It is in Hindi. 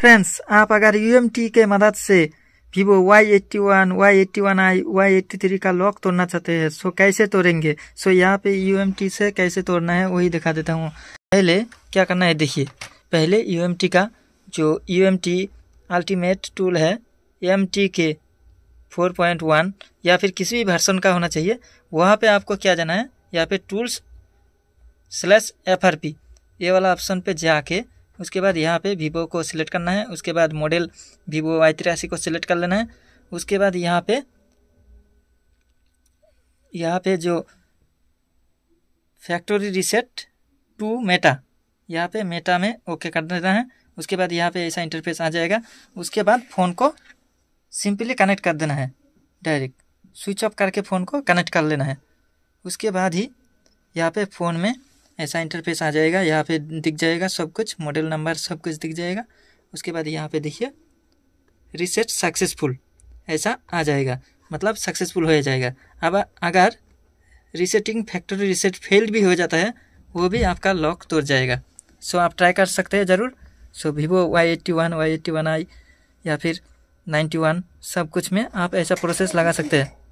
फ्रेंड्स आप अगर यू के मदद से Vivo Y eighty one Y eighty one I Y eighty three का लॉक तोड़ना चाहते हैं सो कैसे तोड़ेंगे सो यहाँ पे यू से कैसे तोड़ना है वही दिखा देता हूँ पहले क्या करना है देखिए पहले यू का जो यू अल्टीमेट टूल है एम के 4.1 या फिर किसी भी वर्सन का होना चाहिए वहाँ पे आपको क्या जाना है यहाँ पे टूल्स स्लैश एफ ये वाला ऑप्शन पे जाके उसके बाद यहाँ पे वीवो को सिलेक्ट करना है उसके बाद मॉडल वीवो वाई तिरासी को सिलेक्ट कर लेना है उसके बाद यहाँ पे यहाँ पे जो फैक्ट्री रिसेट टू मेटा यहाँ पे मेटा में ओके कर देना है उसके बाद यहाँ पे ऐसा इंटरफेस आ जाएगा उसके बाद फ़ोन को सिंपली कनेक्ट कर देना है डायरेक्ट स्विच ऑफ करके फ़ोन को कनेक्ट कर लेना है उसके बाद ही यहाँ पे फ़ोन में ऐसा इंटरफेस आ जाएगा यहाँ पे दिख जाएगा सब कुछ मॉडल नंबर सब कुछ दिख जाएगा उसके बाद यहाँ पे देखिए रिसेट सक्सेसफुल ऐसा आ जाएगा मतलब सक्सेसफुल हो जाएगा अब अगर रिसेटिंग फैक्ट्री रिसेट फेल भी हो जाता है वो भी आपका लॉक तोड़ जाएगा सो आप ट्राई कर सकते हैं ज़रूर so Vivo Y eighty one Y eighty one I या फिर नाइन्टी वन सब कुछ में आप ऐसा प्रोसेस लगा सकते हैं